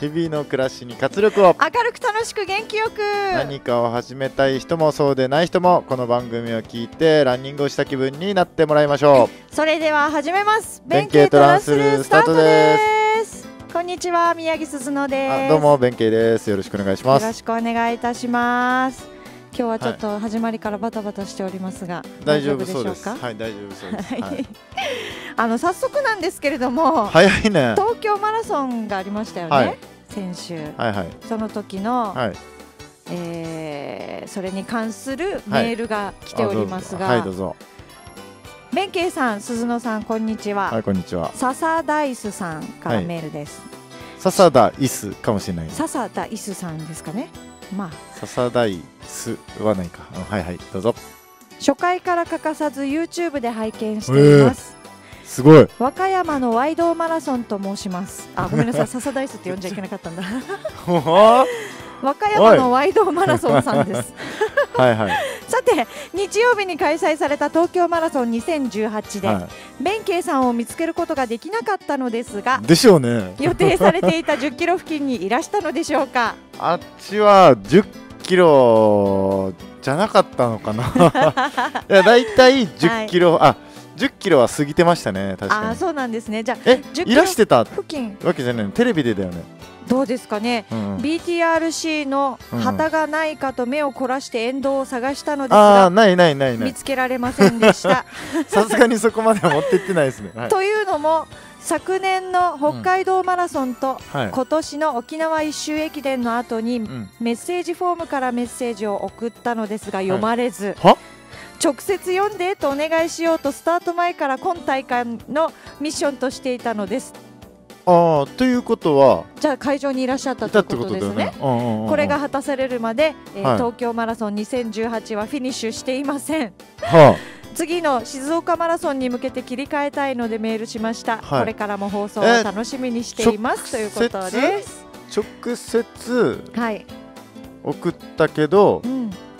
日々の暮らしに活力を明るく楽しく元気よく何かを始めたい人もそうでない人もこの番組を聞いてランニングをした気分になってもらいましょう それでは始めます弁慶トランスルスタートですこんにちは宮城鈴乃ですどうも弁慶ですよろしくお願いしますよろしくお願いいたします今日はちょっと始まりからバタバタしておりますが、はい、大丈夫でしょうかはい大丈夫そうです、はい、あの早速なんですけれども早いね東京マラソンがありましたよね、はい、先週、はいはい、その時の、はい、えー、それに関するメールが来ておりますが、はい、どうぞ。弁慶さん、鈴野さん、こんにちは。はい、こんにちは。笹ダイスさんからメールです。笹田イスかもしれない。笹田イスさんですかね。まあ。笹田イスはないか。はいはい、どうぞ。初回から欠かさず YouTube で拝見しています。えーすごい和歌山のワイドマラソンと申しますあごめんなさい 笹ダイスって呼んじゃいけなかったんだ和歌山のワイドマラソンさんですはい、はい、さて日曜日に開催された東京マラソン2018で、はい、弁慶さんを見つけることができなかったのですがでしょうね予定されていた10 キロ付近にいらしたのでしょうかあっちは10キロじゃなかったのかないやだいたい10キロ、はい、あ10キロは過ぎてましたね確かにあそうなんですねじゃあえいらしてた付近わけじゃないテレビでだよねどうですかね、うん、BTRC の旗がないかと目を凝らして沿道を探したのですが、うん、ないないない見つけられませんでした さすがにそこまで持っていってないですね、はい、というのも昨年の北海道マラソンと、うんはい、今年の沖縄一周駅伝の後に、メッセージフォームからメッセージを送ったのですが読まれず、はい直接読んでとお願いしようとスタート前から今大会のミッションとしていたのです。あということはじゃあ会場にいらっしゃったということですね、これが果たされるまで、えーはい、東京マラソン2018はフィニッシュしていません、はあ、次の静岡マラソンに向けて切り替えたいのでメールしました、はい、これからも放送を楽しみにしています、ということです直接、はい、送ったけど、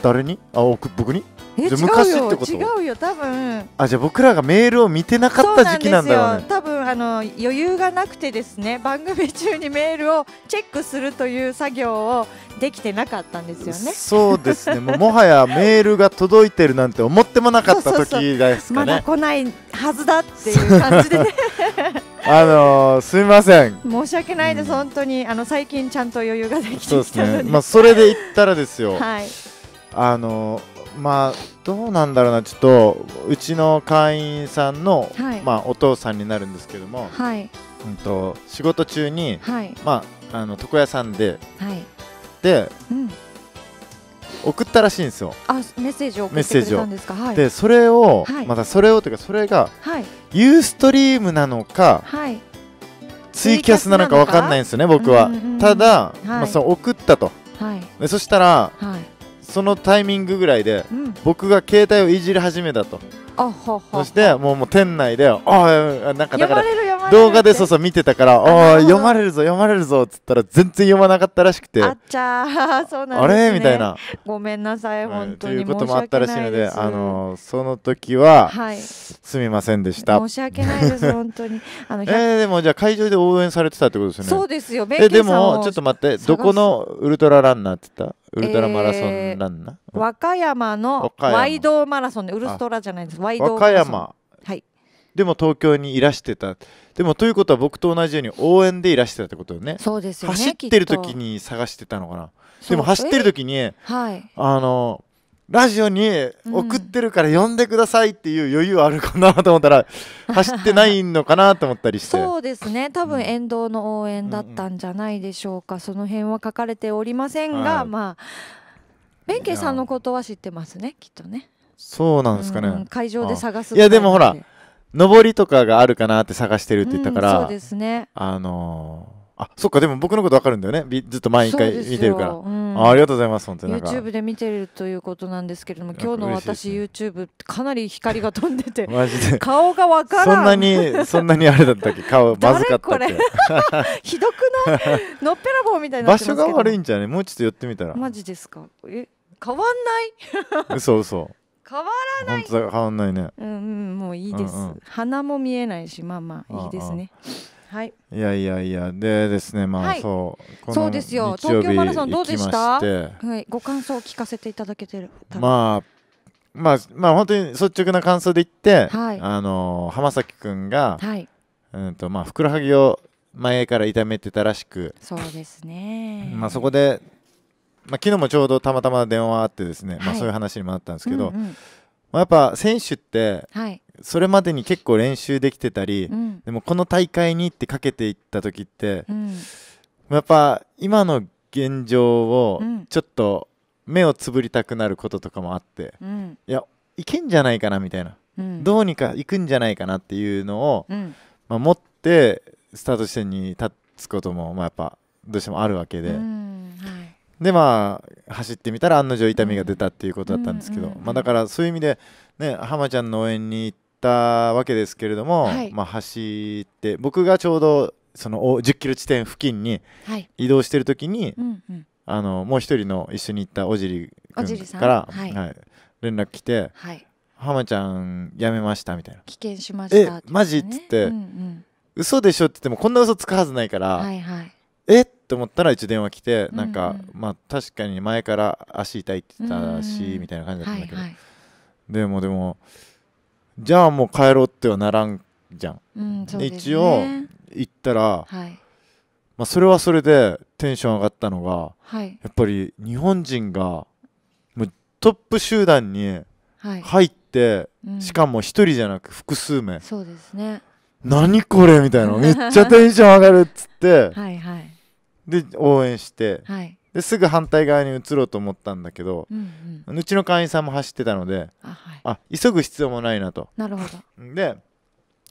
誰にあ僕にじゃ昔ってこと違うよ多分あじゃあ僕らがメールを見てなかった時期なんだよ、ね、多分あの余裕がなくてですね番組中にメールをチェックするという作業をできてなかったんですよねそうですねももはやメールが届いてるなんて思ってもなかった時ですかねまだ来ないはずだっていう感じでね あのー、すみません申し訳ないです、うん、本当にあの最近ちゃんと余裕ができてきたので、ね、まあ、それで言ったらですよ、はい、あのーまあどうなんだろうなちょっとうちの会員さんの、はい、まあ、お父さんになるんですけども、はい、うんと、仕事中に、はい、まあ、あの床屋さんで、はい、で、うん、送ったらしいんですよあメッセージをメッセージを、でそれを、またそれをというかそれが、はい、ユーストリームなのか、はいツイキャスなのかわかんないんですよね僕は、ただ、まあ、その送ったと、はい、でそしたら、はいそのタイミングぐらいで、僕が携帯をいじり始めたと、そしてもうもう店内で「ああなんか動画でそうそう見てたから「ああ読まれるぞ読まれるぞ」っつったら全然読まなかったらしくて「あっちゃ そうなん、ね、あれ?」みたいなごめんなさい本当に、うん、ということもあったらしいのであのその時は、はい、すみませんでした申し訳ないです 本当にあのえー、でもじゃあ会場で応援されてたってことですよねそうですよえでもちょっと待ってどこのウルトラランナーって言ったウルトラマラソンランナー、えー、和歌山のワイドマラソンでウルトラじゃないです和すワイド和山はいでも東京にいらしてたでもということは僕と同じように応援でいらしてたってことよねそうですよね走ってる時に探してたのかなでも走ってる時に、はい、あのラジオに送ってるから呼んでくださいっていう余裕あるかなと思ったら、走ってないのかなと思ったりしてそうですね多分沿道の応援だったんじゃないでしょうか、その辺は書かれておりませんが、はい、まあ弁慶さんのことは知ってますねきっとねそうなんですかね、うん、会場で探すいやでもほら上りとかがあるかなって探してるって言ったから、うん、そうですねあのー、あそっかでも僕のことわかるんだよねずっと毎回見てるから、うん、ありがとうございます本当に YouTube で見てるということなんですけれども今日の私、ね、YouTube かなり光が飛んでて マジで顔がわからんそんなにそんなにあれだったっけ顔 まずかったっけ ひどくないのっぺらぼうみたいな場所が悪いんじゃねもうちょっと寄ってみたらマジですかえ変わんない嘘嘘変わらない本当変わんないねうん、うん、もういいです、うんうん、鼻も見えないしまあまあいいですねはい、いやいやいやでですねまあ、はい、そうそうですよ東京マラソンどうでしたはいご感想を聞かせていただけてるまあまあまあ本当に率直な感想で言って、はい、あの浜崎君が、はい、うんとまあふくらはぎを前から痛めてたらしくそうですねまあそこでまあ、昨日もちょうどたまたま電話あってですね、はい、まあ、そういう話にもなったんですけど、うんうんまあ、やっぱ選手って、それまでに結構練習できてたり、はい、でもこの大会にってかけていった時って、うん、やっぱ今の現状をちょっと目をつぶりたくなることとかもあって、うん、いやいけんじゃないかなみたいな、うん、どうにか行くんじゃないかなっていうのを、まあ、持ってスタート地点に立つことも、まあ、やっぱどうしてもあるわけで。でまあ走ってみたら案の定痛みが出たっていうことだったんですけど、まあ、だからそういう意味で、ね、浜ちゃんの応援に行ったわけですけれども、はい、まあ、走って僕がちょうどその10キロ地点付近に移動してる時に、はいうんうん、あのもう一人の一緒に行ったおじり君から、はい、はい、連絡来て、浜ちゃんやめましたみたいな。危険しましたえマジっつって、うん、うん、嘘でしょって言ってもこんな嘘つくはずないから、はいはい、えっって思ったら一応電話来て、うん、なんか、まあ確かに前から足痛いって言ったし、みたいな感じだったんだけど、はいはい、でもでもじゃあもう帰ろうってはならんじゃん、うんね、一応行ったら、はい、まあ、それはそれでテンション上がったのが、はい、やっぱり日本人がもうトップ集団に入って、はい、しかも1人じゃなく複数名、そうですね何これみたいなめっちゃテンション上がるっつってはい、はいで応援して、はい、ですぐ反対側に移ろうと思ったんだけど、うんうん、うちの会員さんも走ってたのであ、はい、急ぐ必要もないなと。なるほどで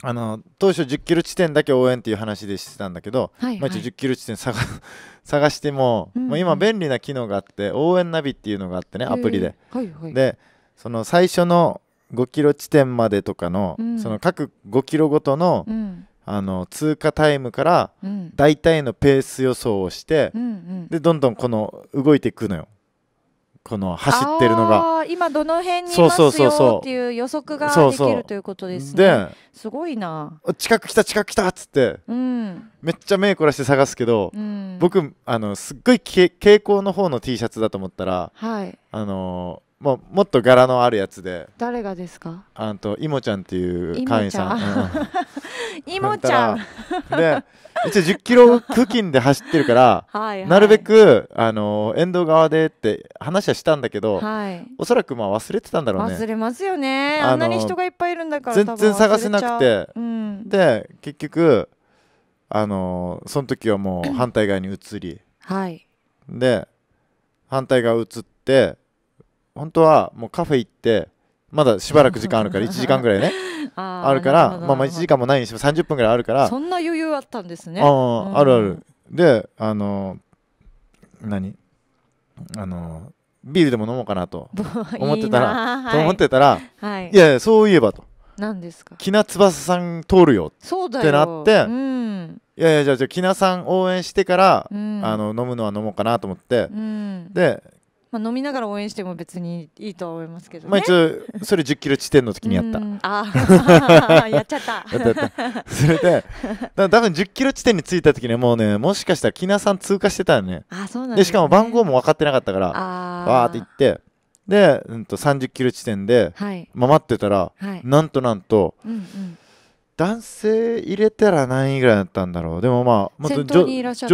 あの当初1 0キロ地点だけ応援っていう話でしてたんだけど、はいはい、まあ、1 0キロ地点探 探してもうんうん、今便利な機能があって応援ナビっていうのがあってねアプリで。はいはい、でその最初の5キロ地点までとかの、うん、その各5キロごとの、うんあの通過タイムから大体のペース予想をして、うんうん、でどんどんこの動いていくのよこの走ってるのが今どの辺にいますよっていう予測ができるということですねですごいな近く来た近く来たっつって、うん、めっちゃ目凝らして探すけど、うん、僕あのすっごい蛍光の方の T シャツだと思ったら、はい、あのもうもっと柄のあるやつで誰がですかあといもちゃんっていう会員さん、うん、いもちゃんで一応1 0キロ付近で走ってるから はい、なるべくあの沿道側でって話はしたんだけど、はい、おそらくまあ忘れてたんだろうね忘れますよねあんなに人がいっぱいいるんだから全然探せなくて、うん、で結局あのその時はもう 反対側に移り、はい、で反対側移って本当はもうカフェ行ってまだしばらく時間あるから1 時間ぐらいねあるからまあ1時間もないにしても30分ぐらいあるからそんな余裕あったんですねあ,、あるあるであの何あのビールでも飲もうかなと 思ってたらと思ってたら、い、やいやそういえばと何ですか木名翼さん通るよってなって、うん、いやいやじゃあじゃさん応援してから、うん、あの飲むのは飲もうかなと思って、うん、でまあ、飲みながら応援しても別にいいとは思いますけど、ね、まあ一応それ1 0キロ地点の時にやったああ やっちゃったそれでだ多分1 0キロ地点に着いた時にもうねもしかしたら木名さん通過してたよねあそうなんで、ね、しかも番号も分かってなかったからわーって行ってで、うん、と3 0キロ地点で、はい、待ってたら、はい、なんとなんと、うんうん男性入れたら何位ぐらいだったんだろうでもまあ、まあ、女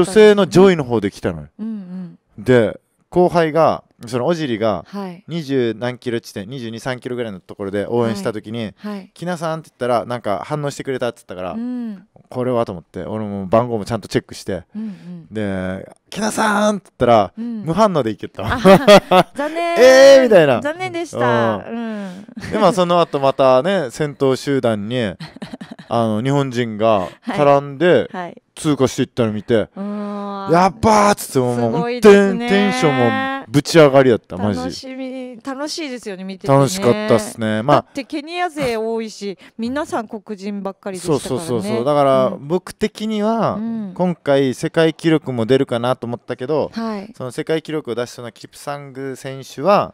性の上位の方で来たのよ、うんうん、で後輩がそのおじりが二十何キロ地点二十二三キロぐらいのところで応援した時に「きなさん」って言ったらなんか反応してくれたって言ったから、これはと思って俺も番号もちゃんとチェックして、で「きなさん」って言ったら、無反応でいけた 残念えーみたいな残念でした、うん、でまあその後またね先頭集団に あの日本人が絡んで、はい、通過していったの見てやっばーっつってもう、テンテンションもぶち上がりやったマジ楽しみ楽しいですよね見てて、ね、楽しかったっすねまあってケニア勢多いし皆さん黒人ばっかりでしたから、ね、そうそうそうそうだから僕的には、今回世界記録も出るかなと思ったけど、うん、その世界記録を出したのはキプサング選手は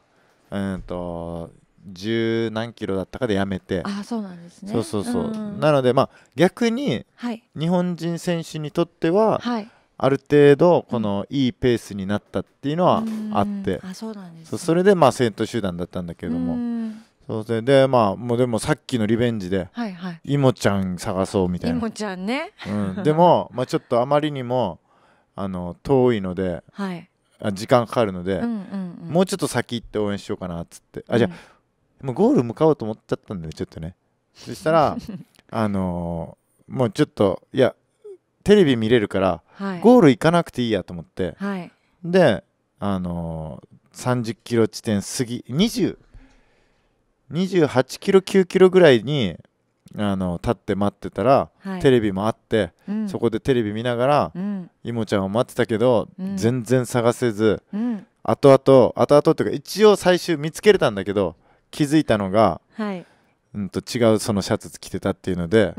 うんと十何キロだったかでやめてあそうなんですねそうそうそう、うん、なのでまあ逆に日本人選手にとっては、はい、ある程度このいいペースになったっていうのはあってあそうなんです、ね、それでまあ先頭集団だったんだけどもそうででまあもうでもさっきのリベンジで、はいはい、イモちゃん探そうみたいなイモちゃんね、うん、でも、まあ、ちょっとあまりにもあの遠いので、はい、あ時間かかるので、うんうんうん、もうちょっと先行って応援しようかなっつってあじゃあ、うん、もうゴール向かおうと思っちゃったんだよちょっとねそしたら あのー、もうちょっといやテレビ見れるから、はい、ゴール行かなくていいやと思って、はい、であのー、30キロ地点過ぎ20 28キロ9キロぐらいにあの立って待ってたら、はい、テレビもあって、うん、そこでテレビ見ながら、うん、ちゃんを待ってたけど、うん、全然探せず、うん、後々後々っていうか一応最終見つけれたんだけど気づいたのが、はい、うんと違うそのシャツ着てたっていうので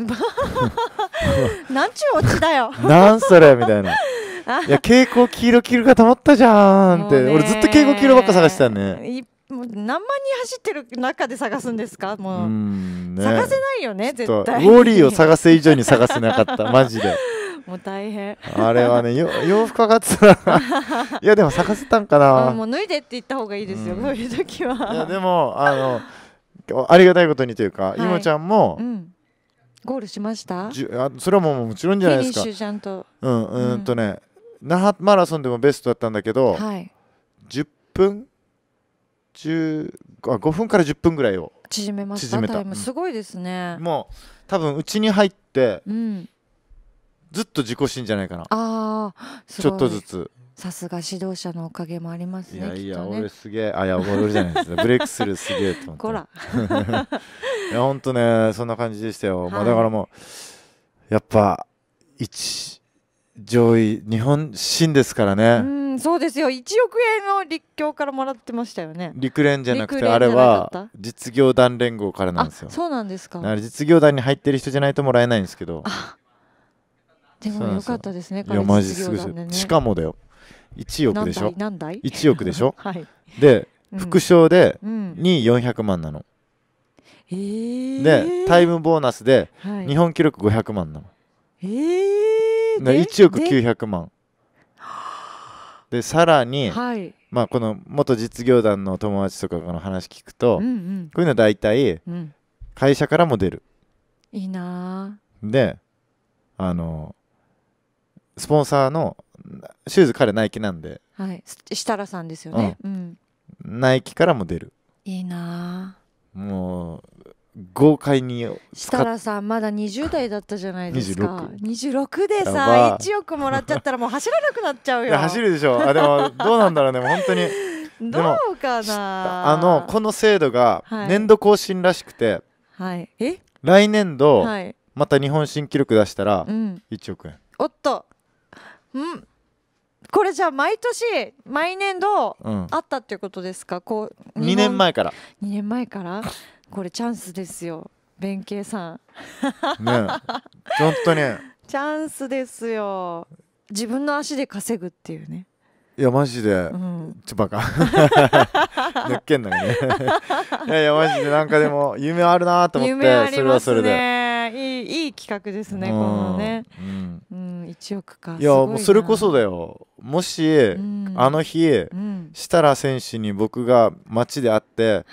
なんちゅうオチだよ なんそれみたいな いや蛍光黄色着るかと思ったじゃんって俺ずっと蛍光黄色ばっか探してたねもう何万人走ってる中で探すんですかもう、ね、探せないよね絶対ウォーリーを探せ以上に探せなかったマジでもう大変あれはねよ 洋服かかってたら いやでも咲かせたんかなもう脱いでって言った方がいいですよ、うん、そういう時はいやでもあのありがたいことにというか、はい、もちゃんも、うんゴールしましたじあそれはもうもちろんじゃないですか。ちゃんとうんうんとね、うん、那覇マラソンでもベストだったんだけど、はい、10分あ5分から10分ぐらいを縮めました縮めたすごいですね、うん、もう多分うちに入って、うん、ずっと自己信じゃないかなああちょっとずつさすが指導者のおかげもありますねいやいや、ね、俺すげえあいや俺じゃないですね ブレイクスルーすげえと思ってこら いやほんねそんな感じでしたよ、はい、まあ、だからもうやっぱ一上位日本新ですからね、そうですよ1億円の立教からもらってましたよね陸連じゃなくてあれは実業団連合からなんですよそうなんですか実業団に入ってる人じゃないともらえないんですけどあでもよかったですね、やマジすごい、しかもだよ、1億でしょ、何台 ?1 億でしょ、はい、で、副賞でに400万なの。えで、タイムボーナスで日本記録500万なの。え1億900万。でさらに、はい、まあ、この元実業団の友達とかの話聞くと、うんうん、こういうのは大体、会社からも出る。いいなであのスポンサーのシューズ彼ナイキなんで、はい、設楽さんですよね、うん、ナイキからも出るいいなもう豪快に設楽さんまだ20代だったじゃないですか 26, 26でさ1億もらっちゃったらもう走らなくなっちゃうよ走るでしょあでもどうなんだろうね本当に どうかなあのこの制度が年度更新らしくて、はい、え来年度、はい、また日本新記録出したら1億円、おっとうんこれじゃあ毎年毎年度うあったっていうことですか、こう2年前から2年前からこれチャンスですよ弁慶さんね本当にチャンスですよ自分の足で稼ぐっていうね、いやマジでうん、ちょバカ抜 けんのにね いやいやマジでなんかでも夢あるなと思っ夢あてそれはそれでいいいい企画ですね、このね、うん、1億かいやもうそれこそだよもし、あの日、設楽選手に僕が街で会って、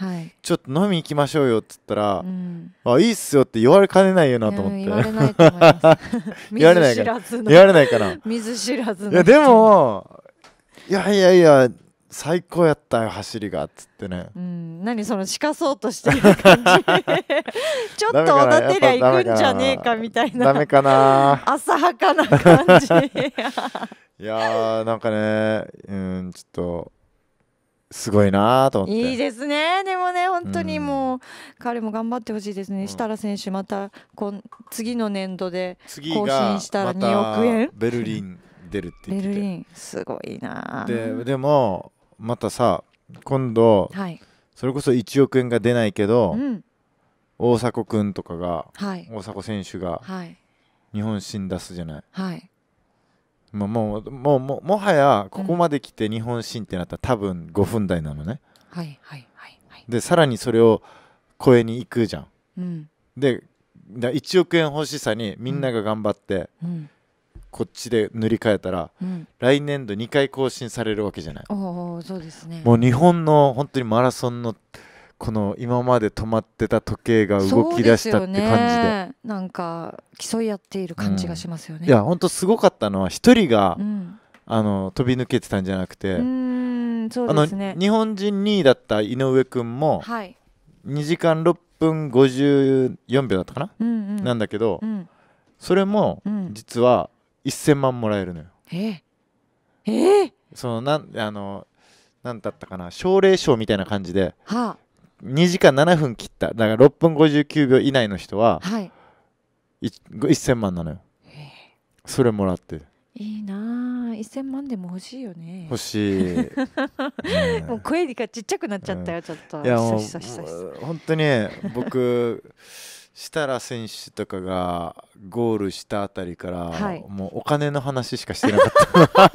ちょっと飲み行きましょうよっつったら、あいいっすよって言われかねないよなと思って、言われないから言わ知らずいやでもいやいやいや最高やったよ走りがっつってね、うん、何そのしかそうとしてる感じ ちょっとおだてりゃ行くんじゃねえかみたいなダメかな浅はかな感じ いやーなんかねうんちょっとすごいなと思っていいですねでもね本当にもう、うん、彼も頑張ってほしいですね、うん、設楽選手またこん次の年度で更新したら2億円ベルリン出るって言ってベルリンすごいなででもまたさ今度、はい、それこそ1億円が出ないけど、うん、大迫君とかが、はい、大迫選手が、日本新出すじゃない。はいまあ、もうもうももはやここまで来て日本新ってなったら、多分5分台なのね。はいはいはいはい、でさらにそれを超えに行くじゃん。うん、で1億円欲しさにみんなが頑張って、うん、こっちで塗り替えたら、うん、来年度2回更新されるわけじゃないおそうです、ね、もう日本の本当にマラソンのこの今まで止まってた時計が動き出したって感じで、ね、なんか競い合っている感じがしますよね、うん、いや本当すごかったのは一人が、うん、あの飛び抜けてたんじゃなくて、ね、あの日本人2位だった井上君も、はい、2時間6分54秒だったかな、うんうん、なんだけど、うん、それも実は1000万もらえるのよええー、そのなんあのなんだったかな奨励賞みたいな感じで、はあ、2時間7分切っただから6分59秒以内の人は、はい、1000万なのよ、えー、それもらっていいなあ1000万でも欲しいよね欲しい、もう声がちっちゃくなっちゃったよ、うん、ちょっといやもう本当に僕設楽選手とかがゴールしたあたりから、はい、もうお金の話しかしてなかった う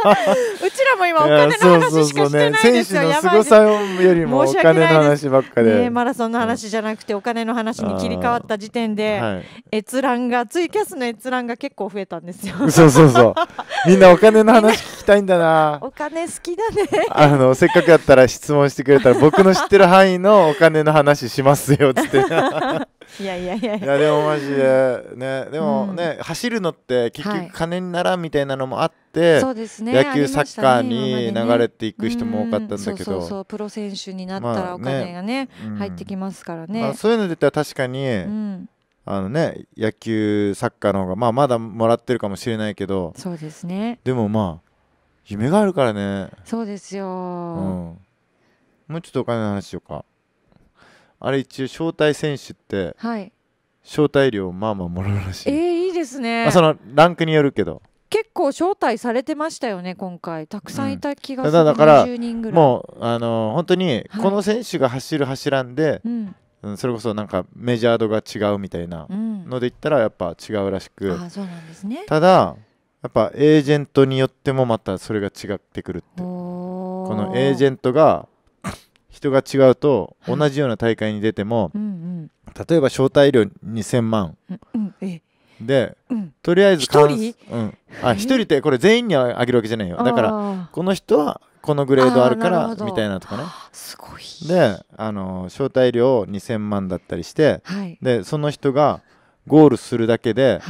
ちらも今お金の話しかしてないですよ、ね、選手の凄さよりもお金の話ばっかで、ね、マラソンの話じゃなくてお金の話に切り替わった時点で、はい、閲覧がツイキャスの閲覧が結構増えたんですよそうそうそうみんなお金の話聞きたいんだな お金好きだねあのせっかくやったら質問してくれたら僕の知ってる範囲のお金の話しますよっつっていやいやいやいやでもマジでねでもね、うん、走るのって結局金にならんみたいなのもあって、はいね、野球、サッカーに流れていく人も多かったんだけど、うん、そうそうそうプロ選手になったらお金がねまあね、入ってきますからね、まあ、そういうのでったら確かに、あのね野球サッカーの方がまあまだもらってるかもしれないけどそうですねでもまあ夢があるからねそうですよ、うん、もうちょっとお金の話しようかあれ一応招待選手って、はい招待料まあまあもらうらしえい、ー、いいですねまあ、そのランクによるけど結構招待されてましたよね今回たくさんいた気がする、うんだかららもうあのー本当にこの選手が走る走らんで、う、んうんそれこそなんかメジャードが違うみたいなので言ったらやっぱ違うらしく、あそうなんですねただやっぱエージェントによってもまたそれが違ってくるってこのエージェントが人が違うと同じような大会に出ても、うんうん、例えば招待料2000万、うんで、うん、とりあえず1人、うん、あ1人ってこれ全員にあげるわけじゃないよだからこの人はこのグレードあるからみたいなとかねすごいであの招待料2000万だったりして、はい、でその人がゴールするだけで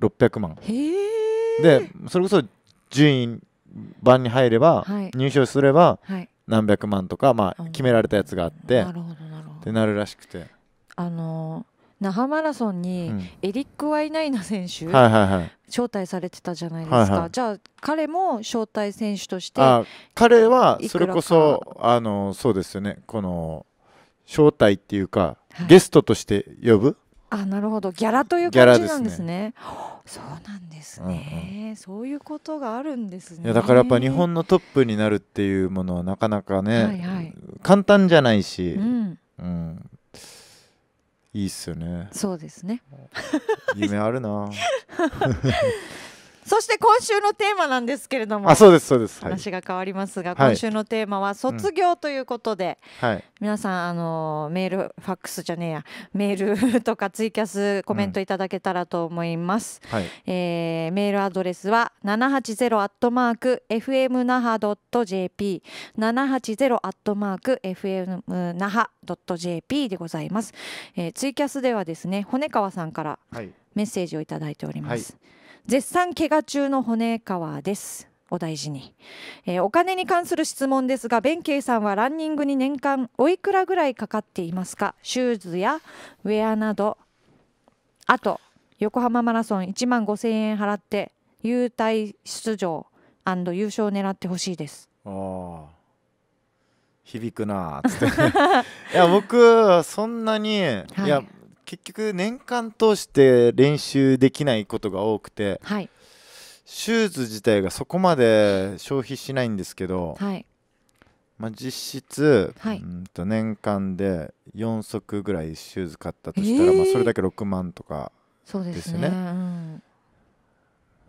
600万、はい、でそれこそ順位番に入れば、はい、入賞すれば、はい何百万とか、まあ、決められたやつがあって、なるってなるらしくて。あの那覇マラソンにエリック・ワイナイナ選手、招待されてたじゃないですか、じゃあ彼も招待選手として彼はそれこそあのそうですよねこの招待っていうか、はい、ゲストとして呼ぶあなるほどギャラという感じなんですね。すねそうなんですね、うんうん、そういうことがあるんですね。いやだからやっぱ日本のトップになるっていうものはなかなかね、はいはい、簡単じゃないし、うん、うん、いいっすよね。そうですね。夢あるな。そして今週のテーマなんですけれどもあそうですそうです、はい、話が変わりますが、今週のテーマは卒業ということで、はい、皆さんあのメールファックスじゃねえやメールとかツイキャスコメントいただけたらと思います、うん、はい、えー、メールアドレスは 780-fmnaha.jp 780-fmnaha.jp でございます、えー、ツイキャスではですね骨川さんからメッセージをいただいております、はい絶賛怪我中の骨川ですお大事に、えー、お金に関する質問ですが弁慶さんはランニングに年間おいくらぐらいかかっていますかシューズやウェアなどあと横浜マラソン1万5000円払って優待出場優勝を狙ってほしいですあ響くなっって いや僕そんなに、はい、いや結局年間通して練習できないことが多くて、はい、シューズ自体がそこまで消費しないんですけど、はい、まあ、実質、はい、うんと年間で4足ぐらいシューズ買ったとしたら、えー、まあ、それだけ6万とかですね。そうですね、うん、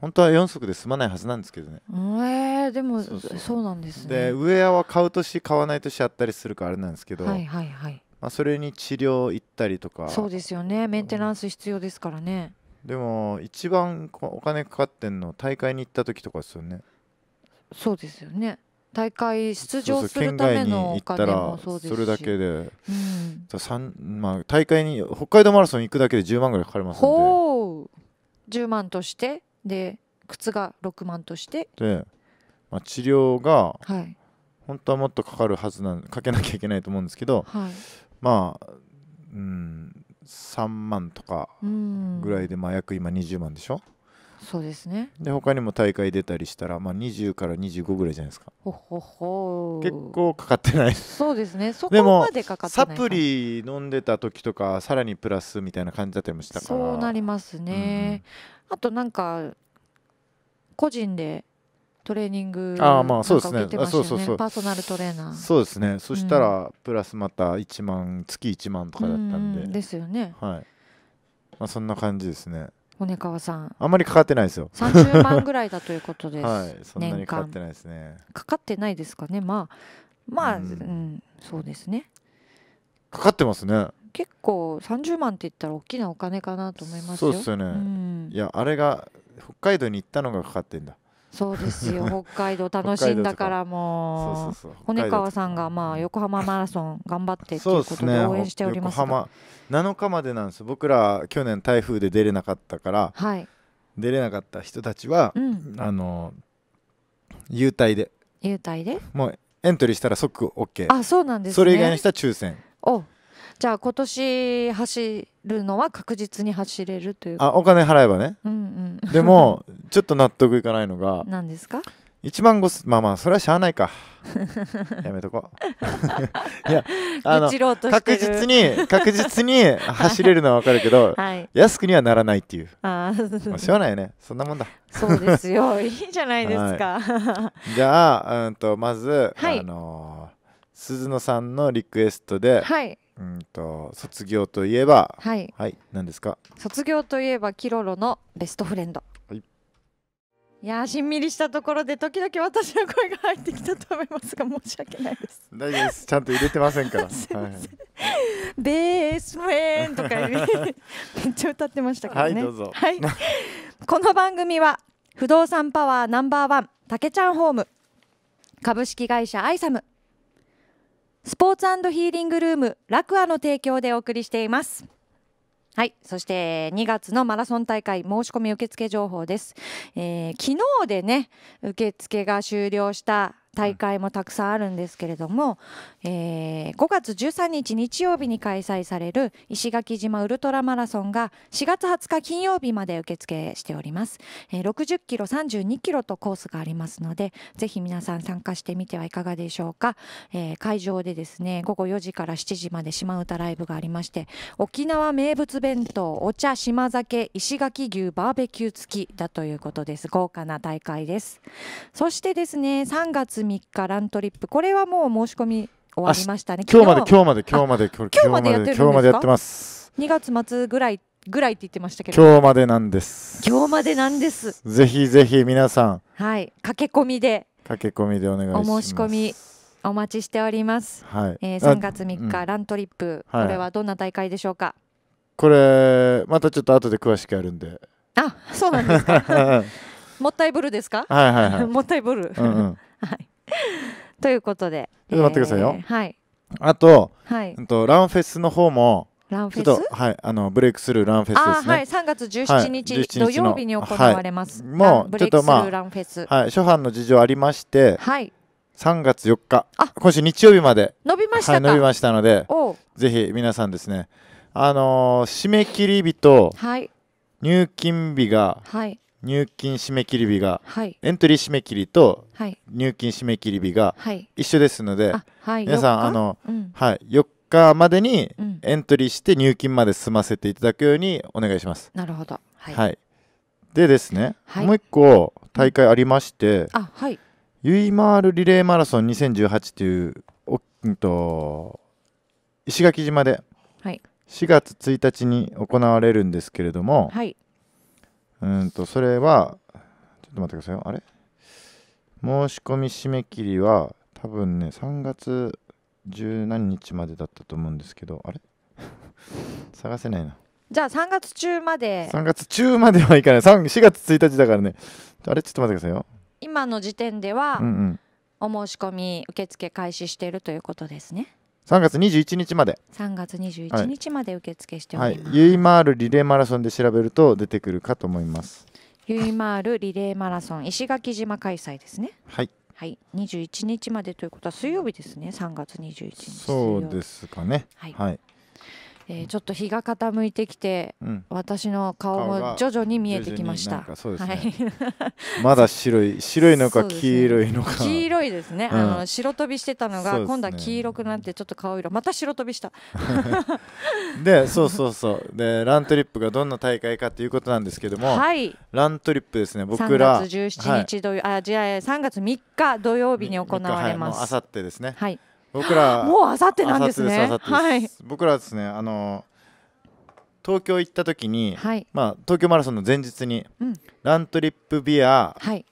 本当は4足で済まないはずなんですけどね。えー、でもそうなんですね。でウェアは買う年買わない年あったりするからあれなんですけど、はいはいはい、まあ、それに治療行ったりとかそうですよねメンテナンス必要ですからね、でも一番お金かかってんの大会に行った時とかですよねそうですよね大会出場するためのお金もそうですしそれだけで、うんまあ、大会に北海道マラソン行くだけで10万ぐらいかかりますのでほう10万としてで靴が6万としてで、まあ、治療が、はい、本当はもっとかかるはずなんかけなきゃいけないと思うんですけど、はい、まあ、うん、3万とかぐらいで、まあ、約今20万でしょそうですねで他にも大会出たりしたら、まあ、20から25ぐらいじゃないですかほほほ結構かかってないそうですねそこまでかかってサプリ飲んでた時とかさらにプラスみたいな感じだったりもしたからそうなりますね、うん、あとなんか個人でトレーニングあまあそうですね、ね、そうそうそうパーソナルトレーナーそうですねそしたらプラスまた1万、月1万とかだったんで、ん、ですよねはいまあそんな感じですね骨川さんあんまりかかってないですよ30万ぐらいだということです はいそんなにかかってないですねかかってないですかねまあまあ、うん、うん、そうですねかかってますね結構30万って言ったら大きなお金かなと思いますよそうですよね、うん、いやあれが北海道に行ったのがかかってんだそうですよ 北海道楽しんだからもう骨川さんがまあ横浜マラソン頑張ってということで応援しております、ね、横浜7日までなんです僕ら去年台風で出れなかったから、はい、出れなかった人たちは、うん、あの優待で優待でもうエントリーしたら即 OK あそうなんです、ね、それ以外の人は抽選おじゃあ今年走るのは確実に走れるというあお金払えばね、うんうん、でもちょっと納得いかないのが何ですか1万5まあまあそれはしゃあないか やめとこう いやあの確実に確実に走れるのは分かるけど、はい、安くにはならないっていうあ、あ、しょうがないねそんなもんだそうですよいいじゃないですか、はい、じゃあ、うんと、まず、はい、あの鈴野さんのリクエストで、はいうんと卒業といえばはいはい何ですか卒業といえばキロロのベストフレンドはいいやしんみりしたところで時々私の声が入ってきたと思いますが申し訳ないです大丈夫ですちゃんと入れてませんから すいません、はい、ベースフーンとかめっちゃ歌ってましたからねはいどうぞはいこの番組は不動産パワーナンバーワンたけちゃんホーム株式会社アイサムスポーツヒーリングルームラクアの提供でお送りしています。はい。そして、2月のマラソン大会申し込み受付情報です。えー、昨日でね、受付が終了した大会もたくさんあるんですけれども、えー、5月13日日曜日に開催される石垣島ウルトラマラソンが4月20日金曜日まで受付しております、えー、60キロ32キロとコースがありますのでぜひ皆さん参加してみてはいかがでしょうか、えー、会場でですね午後4時から7時まで島唄ライブがありまして沖縄名物弁当お茶島酒石垣牛バーベキュー付きだということです豪華な大会ですそしてですね3月3日ラントリップこれはもう申し込み終わりましたね今日まで今日まで今日まで今日までやってる今日までやってます2月末ぐらいぐらいって言ってましたけど今日までなんです今日までなんですぜひぜひ皆さんはい駆け込みで駆け込みでお願いしますお申し込みお待ちしております、はいえー、3月3日、ラントリップ、はい、これはどんな大会でしょうかこれまたちょっと後で詳しくやるんであそうなんですか もったいぶるですかはいはいはい もったいぶる、うん、はい ということで。ちょっと待ってくださいよ。えー、はい。あと、はい、とランフェスの方も。ランフェスちょっと、はい、あのブレイクスルーランフェスですね。はい、3月17日,、はい、日土曜日に行われます。はい、もうちょっとまあ、はい、初版の事情ありまして、はい、3月4日、あ、今週日曜日まで伸びましたはい、伸びましたので、ぜひ皆さんですね、あのー、締め切り日と入金日が、はい、入金締め切り日が、はい、エントリー締め切りと入金締め切り日が一緒ですので、はい、皆さんあの、うん、はい、4日までにエントリーして入金まで済ませていただくようにお願いします。なるほど、はい、はい、でですね、もう1個大会ありまして、うん、はい、ゆいまーるリレーマラソン2018というお、うんと、石垣島で4月1日に行われるんですけれども、はいうんと、それは、ちょっと待ってくださいよ。あれ申し込み締め切りは、多分ね、3月十何日までだったと思うんですけど、あれ 探せないな。じゃあ3月中まで。3月中まではいかない。4月1日だからね。あれちょっと待ってくださいよ。今の時点では、うんうん、お申し込み受付開始しているということですね。3月21日まで3月21日まで受付しております、はい、ユイマールリレーマラソンで調べると出てくるかと思いますゆいまーるリレーマラソン石垣島開催ですねはいはい21日までということは水曜日ですね3月21日そうですかねはい、はいえー、ちょっと日が傾いてきて、うん、私の顔も徐々に見えてきました。ね、はい、まだ白い 白いのか黄色いのか、ね、黄色いですね、うん、あの白飛びしてたのが、ね、今度は黄色くなってちょっと顔色また白飛びした でそうそうそうでラントリップがどんな大会かということなんですけども、はい、ラントリップですね僕ら3月17日土曜、はい、あじゃあ3月3日土曜日に行われます、はい、あさってですねはい僕らもうあさってなんですね。すすはい、僕らですねあの東京行った時に、はい、まあ東京マラソンの前日に、うん、ラントリップビア、はい、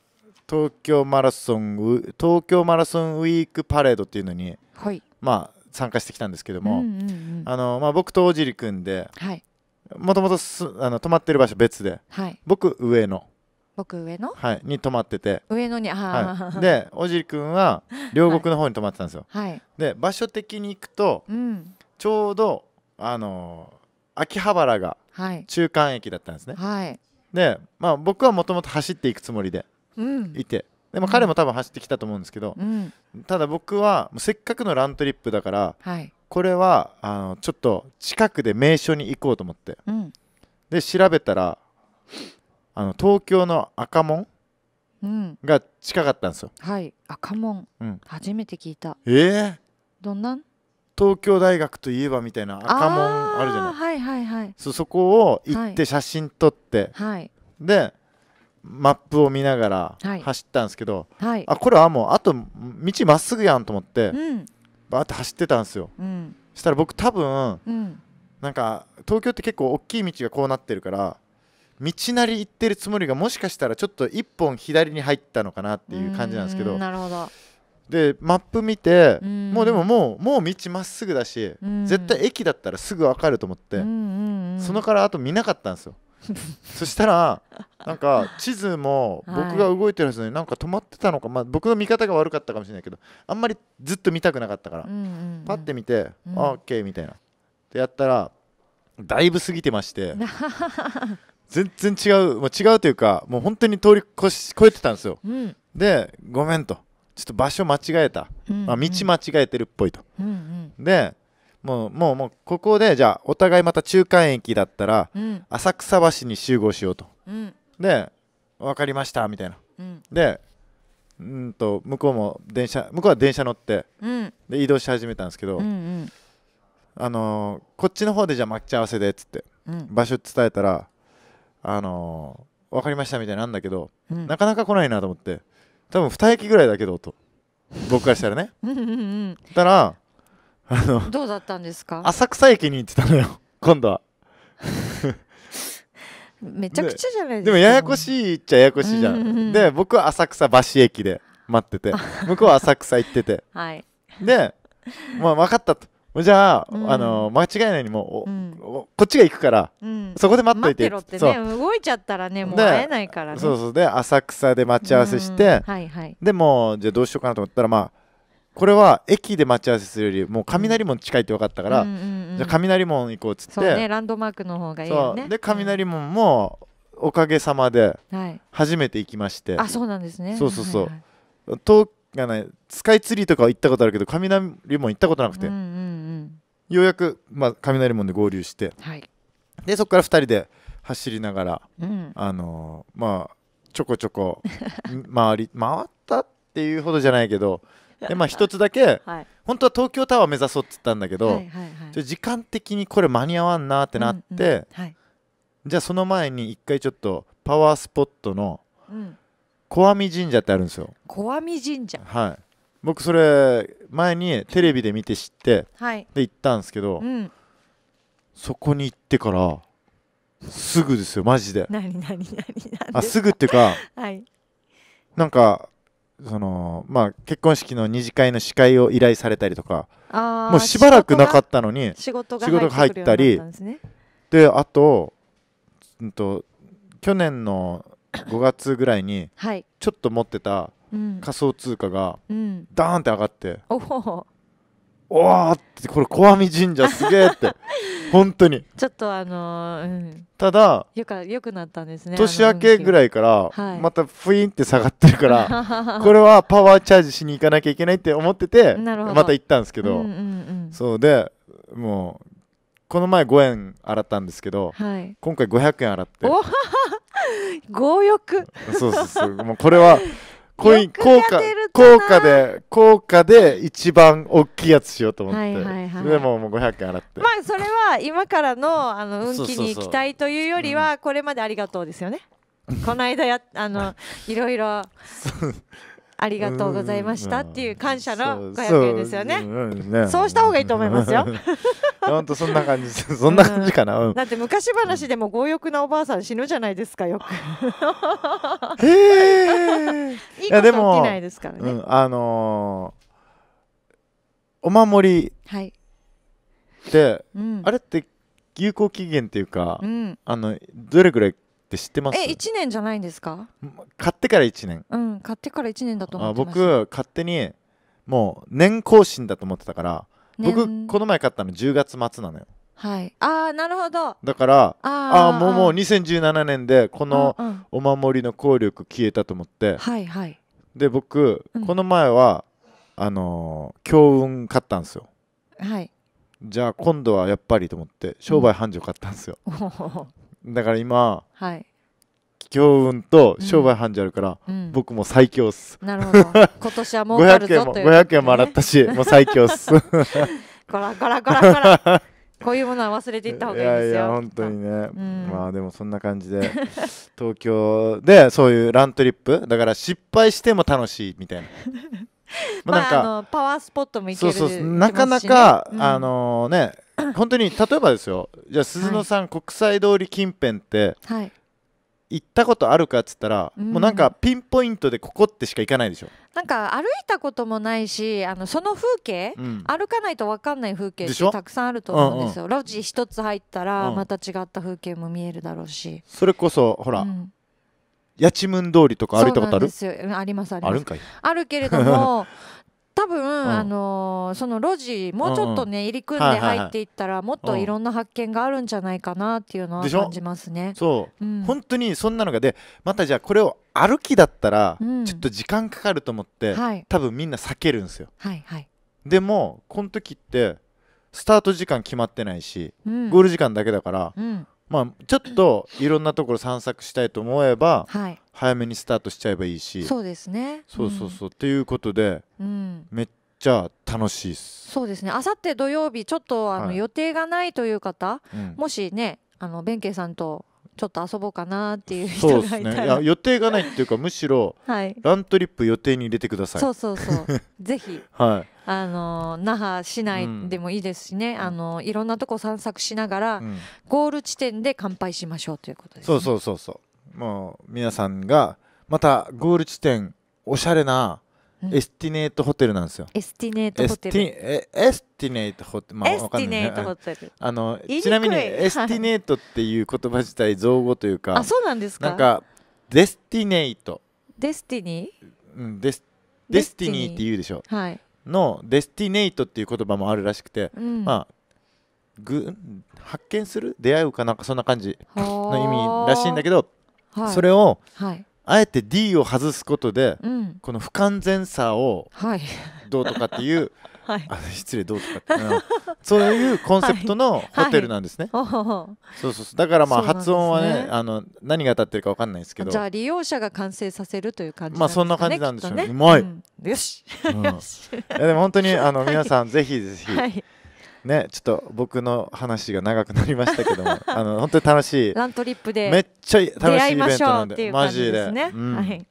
東京マラソン東京マラソンウィークパレードっていうのに、はい、まあ参加してきたんですけども、うんうんうん、あのまあ僕とおじりくんで、もともとあの泊まってる場所別で、僕上野。僕上野、はい、に泊まってて上野にあ、はい、でおじり君は両国の方に泊まってたんですよ、はい、で場所的に行くと、うん、ちょうどあのー、秋葉原が中間駅だったんですね、はい、で、まあ、僕はもともと走っていくつもりでいて、うん、でも彼も多分走ってきたと思うんですけど、うん、ただ僕はせっかくのラントリップだから、はい、これはあのちょっと近くで名所に行こうと思って、うん、で調べたらあの東京の赤門が近かったんですよ、うん、はい赤門、うん、初めて聞いたええー、どんなん東京大学といえばみたいな赤門あるじゃないはいはいはいそそこを行って写真撮って、はい、でマップを見ながら走ったんですけど、はい、あこれはもうあと道まっすぐやんと思って、うん、バーって走ってたんですよ、うん、したら僕多分、うん、なんか東京って結構大きい道がこうなってるから、道なり行ってるつもりがもしかしたらちょっと一本左に入ったのかなっていう感じなんですけど。なるほどでマップ見てもうでももうもう道まっすぐだし絶対駅だったらすぐ分かると思ってそのからあと見なかったんですよ そしたらなんか地図も僕が動いてるはずになんか止まってたのか、まあ、僕の見方が悪かったかもしれないけどあんまりずっと見たくなかったから、うんうん、パッて見て「うん、オッケー」みたいな。でやったらだいぶ過ぎてまして 全然違う、まあ、違うというかもう本当に通り越し越えてたんですよ、うん、でごめんとちょっと場所間違えた、うんうん、まあ、道間違えてるっぽいと、うんうん、でもうもうもうここでじゃあお互いまた中間駅だったら、浅草橋に集合しようと、うん、で分かりましたみたいな、うん、でうんと向こうも電車向こうは電車乗って、うん、で移動し始めたんですけど、うんうん、あのー、こっちの方でじゃあ待ち合わせでっつって、場所伝えたらあのー、分かりましたみたいなんだけど、うん、なかなか来ないなと思って多分2駅ぐらいだけどと僕からしたらね うん、たらあのどうだったんですか浅草駅に行ってたのよ 今度は めちゃくちゃじゃないですかでもややこしいっちゃややこしいじゃんうんうんうん、で僕は浅草橋駅で待ってて向こうは浅草行ってて、はい、でまあ分かったとじゃあうん、あの間違いないにもう、うん、こっちが行くから、うん、そこで待っといて待ってろってね動いちゃったらねもう会えないからねそうそうで浅草で待ち合わせして、はいはい、でもじゃあどうしようかなと思ったらまあこれは駅で待ち合わせするよりもう雷門近いって分かったから、うんうんうん、じゃあ雷門行こうっつってそうねランドマークの方がいいよねで雷門もおかげさまで初めて行きまして、はい、あそうなんですねそうそうそう、はいはい、東がスカイツリーとかは行ったことあるけど雷門行ったことなくて、うんうんようやく、まあ、雷門で合流して、はい、でそこから2人で走りながら、うん、あのー、まあ、ちょこちょこ 回り回ったっていうほどじゃないけどで、まあ、1つだけ、はい、本当は東京タワー目指そうって言ったんだけど、はいはいはい、時間的にこれ間に合わんなってなって、うんうん、じゃあその前に1回ちょっとパワースポットの、小網神社ってあるんですよ小網神社はい僕それ前にテレビで見て知って、はい。で行ったんですけど、うん。そこに行ってからすぐですよマジでなになになにあすぐっていうかはい。なんかそのまあ結婚式の二次会の司会を依頼されたりとかああ。もうしばらくなかったのに仕事が仕事が入ったりるうなったんですね。であと,、うん、と去年の5月ぐらいにはい。ちょっと持ってた仮想通貨がダーンって上がって、うん、おおってこれ小網神社すげえって 本当にちょっとあのーうん、ただよかよくなったんですね年明けぐらいからまたふいんって下がってるから、はい、これはパワーチャージしに行かなきゃいけないって思っててまた行ったんですけど、うんうんうん、そうでもうこの前5円洗ったんですけど、はい、今回500円洗って 強欲そうそうそうもうこれはコイン効果効果で効果で一番大きいやつしようと思って、はいはいはい、でももう500円払ってまあそれは今からのあの運気に行きたいというよりはこれまでありがとうですよねこの間やあのいろいろありがとうございましたっていう感謝の500円ですよね。そうした方がいいと思いますよ。本 当そんな感じ、そんな感じかな。だって昔話でも強欲なおばあさん死ぬじゃないですかよく。へえ。いいこと起きないですからね。あのお守りはって、あれって有効期限っていうか、あのどれぐらいって知ってますえ1年じゃないんですか買ってから1年うん買ってから1年だと思ってま僕勝手にもう年更新だと思ってたから僕この前買ったの10月末なのよはいああなるほどだからああもうもう2017年でこのお守りの効力消えたと思って、はいはいで僕、この前はあのー、強運買ったんですよはいじゃあ今度はやっぱりと思って商売繁盛買ったんですよ、うんだから今、はい、強運と商売繁盛あるから、うん、僕も最強っす。なるほど。今年はもう500円も、らったし、もう最強っす。こらこらこらこら。こういうものは忘れていった方がいいですよ。いやいや本当にね、うん、まあでもそんな感じで 東京でそういうラントリップだから失敗しても楽しいみたいな。まあ、なんか、まあ、パワースポットも行ける、ね、そうそうなかなか、うん、あのね 本当に例えばですよじゃあ鈴野さん、はい、国際通り近辺って、はい、行ったことあるかっつったら、うん、もうなんかピンポイントでここってしか行かないでしょなんか歩いたこともないしあのその風景、うん、歩かないと分かんない風景ってたくさんあると思うんですよ、うんうん、路地一つ入ったら、また違った風景も見えるだろうしそれこそほら、うん八千文通りとか歩いたことあるうんありますありますあるけれども 多分、うん、あのー、その路地もうちょっとね、入り組んで入っていったら、もっといろんな発見があるんじゃないかなっていうのは感じますね。そう、うん、本当にそんなのがでまたじゃあこれを歩きだったら、ちょっと時間かかると思って、多分みんな避けるんですよ。はいはい、でもこの時ってスタート時間決まってないし、ゴール時間だけだから、まあ、ちょっといろんなところ散策したいと思えば、はい、早めにスタートしちゃえばいいしそうですね、そうそうそう、うん、っていうことで、うん、めっちゃ楽しいすそうですねあさって土曜日ちょっとあの、予定がないという方、もしねあの弁慶さんとちょっと遊ぼうかなっていう人がいたら、ね、いや 予定がないっていうかむしろ、はい、ラントリップ予定に入れてくださいそうそうそう ぜひ、はい、あの那覇市内でもいいですしね、うん、あのいろんなとこ散策しながら、うん、ゴール地点で乾杯しましょうということです、ね、そうそうそうそうもう皆さんがまたゴール地点おしゃれなエスティネートホテルなんですよ。エスティネートホテル。エスティネートホテル。あ、エスティネートホテル。あの、ちなみに、エスティネートっていう言葉自体造語というか。あ、そうなんですか。なんか、デスティネート。デスティニー。うん、デス、デスティニーって言うでしょはい。のデスティネートっていう言葉もあるらしくて、うん、まあ。ぐ発見する出会うかなんかそんな感じの意味らしいんだけど、はい、それを、はい、あえて D を外すことで、うん、この不完全さをどうとかっていう、はい、あ失礼どうとかっていう そういうコンセプトのホテルなんですね。はいはい、そうそうだからまあ発音はね、ね、あの何が当たってるか分かんないですけどじゃあ利用者が完成させるという感じ、ね、まあそんな感じなんでしょうね。ねうまい、うん、よし、うん、いやでも本当にあの 皆さんぜひぜひ、はいね、ちょっと僕の話が長くなりましたけども、あの本当に楽しい。ラントリップで。めっちゃ楽しいイベントなんで、マジで。うん、はい。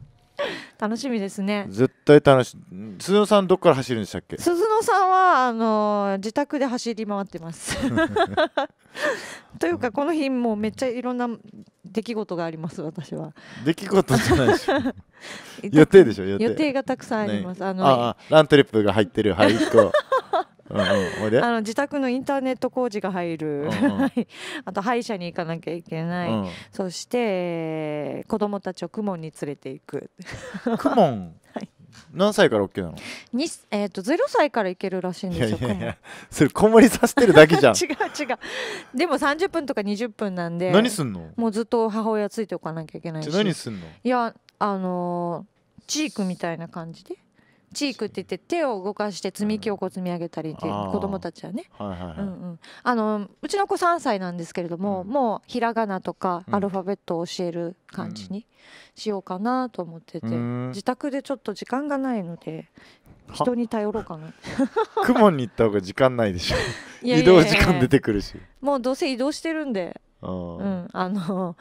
楽しみですね。絶対楽しい。鈴野さんどこから走るんでしたっけ？鈴野さんはあの自宅で走り回ってます。というかこの日もめっちゃいろんな出来事があります私は。出来事じゃないでしょ。予定でしょ予定。予定がたくさんあります。あのラントリップが入ってるはい一個。うん、あの自宅のインターネット工事が入る、うん、あと歯医者に行かなきゃいけない、うん、そして子供たちを公文に連れていく公文 はい、何歳から OK なのえーと、0歳から行けるらしいんですよいやいやそれこもりさせてるだけじゃん 違う違うでも30分とか20分なんで何すんのもうずっと母親ついておかなきゃいけないし何すんのいやあのー、チークみたいな感じでチークって言って手を動かして積み木をこう積み上げたりって子供たちはねうちの子3歳なんですけれども、うん、もうひらがなとかアルファベットを教える感じにしようかなと思ってて、自宅でちょっと時間がないので人に頼ろうかな 雲に行った方が時間ないでしょ移動時間出てくるしもうどうせ移動してるんでうん、あの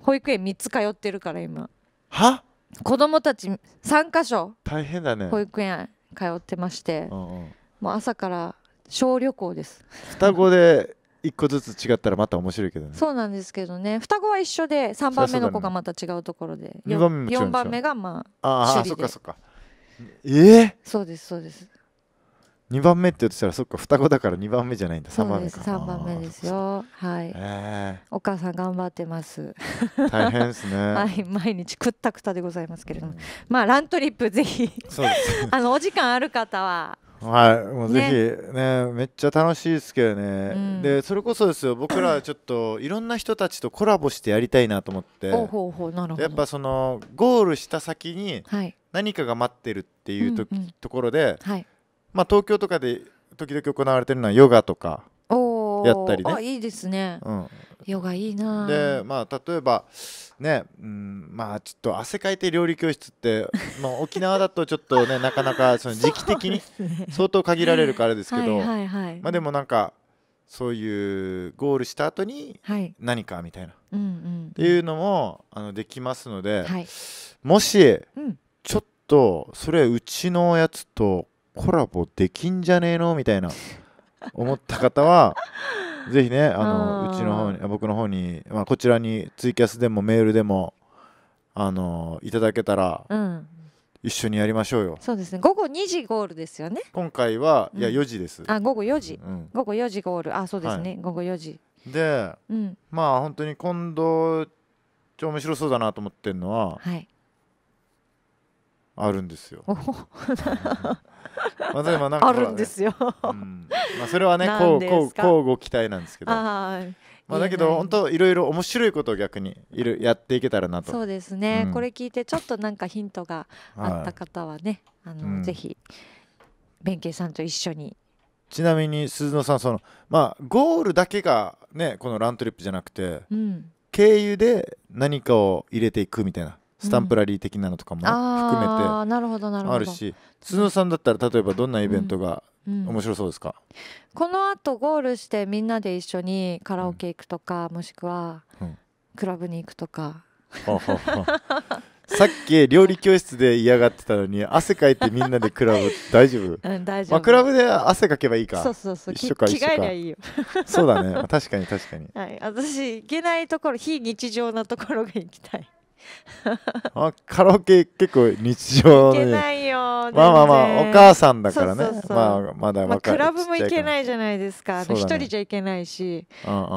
保育園3つ通ってるから今は子供たち3か所大変だね保育園通ってまして、うんうん、もう朝から小旅行です双子で一個ずつ違ったらまた面白いけどねそうなんですけどね双子は一緒で3番目の子がまた違うところで 4, 番目がまあああそっかそっかええー、そうですそうです2番目って言っとたらそっか双子だから2番目じゃないんだ3番目か3番目ですよはい、えー、お母さん頑張ってます大変ですねはい 毎日くったくたでございますけれども、うん、まあラントリップぜひそうです あのお時間ある方ははいもうぜひね、ね、めっちゃ楽しいですけどね、うん、でそれこそですよ僕らちょっと いろんな人たちとコラボしてやりたいなと思ってやっぱそのゴールした先に何かが待ってるっていうとうんところで、はいまあ、東京とかで時々行われてるのはヨガとかやったりねあいいですね、うん、ヨガいいなでまあ例えばね、うん、まあちょっと汗かいて料理教室って、まあ、沖縄だとちょっとね なかなかその時期的に相当限られるからですけど、はいはい、まあでもなんかそういうゴールした後に何かみたいな、っていうのもあのできますので、はい、もし、うん、ちょっとそれうちのやつとコラボできんじゃねえのみたいな思った方は ぜひねあのうちの方に僕の方に、まあ、こちらにツイキャスでもメールでもあのいただけたら、うん、一緒にやりましょうよそうですね午後2時ゴールですよね今回は、いや4時です、あ午後4時、うん、午後4時ゴールあそうですね、はい、午後4時で、まあ本当に今度ちょ面白そうだなと思ってるのは、はい、あるんですよ まあ、でもなんか、あるんですよ、うんまあ、それはねこうこうこうご期待なんですけどまあ、だけど本当いろいろ面白いことを逆にいるやっていけたらなとそうですね、うん、これ聞いてちょっとなんかヒントがあった方はね、はい、あの、うん、ぜひ弁慶さんと一緒にちなみに鈴野さんそのまあゴールだけがねこのラントリップじゃなくて、うん、経由で何かを入れていくみたいなスタンプラリー的なのとかも、ねうん、含めてあるし角さんだったら例えばどんなイベントが面白そうですか、うんうん、このあとゴールしてみんなで一緒にカラオケ行くとか、もしくはクラブに行くとか。さっき料理教室で嫌がってたのに汗かいてみんなでクラブ 大丈夫、うん、大丈夫、まあ、クラブで汗かけばいいかそうそうそう一緒か一緒か着いいよそうだね確かに確かに、はい、私行けないところ非日常なところが行きたいあカラオケ結構日常にまあまあまあお母さんだからねまあまだまあ、クラブも行けないじゃないですか一、人じゃ行けないし、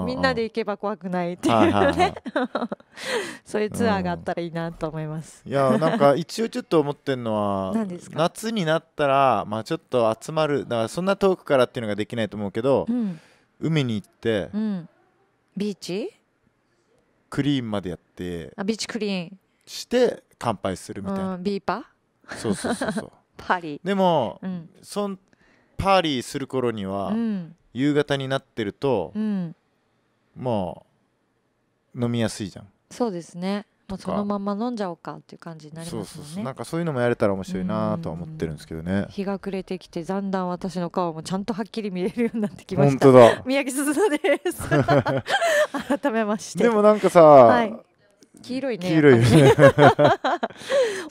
みんなで行けば怖くないっていうね、そういうツアーがあったらいいなと思います、いやなんか一応ちょっと思ってるのは夏になったらまあちょっと集まるだからそんな遠くからっていうのができないと思うけど、海に行って、ビーチクリーンまでやってあビーチクリーンして乾杯するみたいな、うん、ビーパーそうそうそうそう パーリーでも、うん、そんパーリーする頃には、うん、夕方になってると、うん、もう飲みやすいじゃんそうですねもうそのまま飲んじゃおうかっていう感じになりますそうなんかそういうのもやれたら面白いなとは思ってるんですけどね日が暮れてきてだんだん私の顔もちゃんとはっきり見えるようになってきました本当だ宮城鈴です 改めましてでもなんかさ、はい黄色いね。黄色いね。す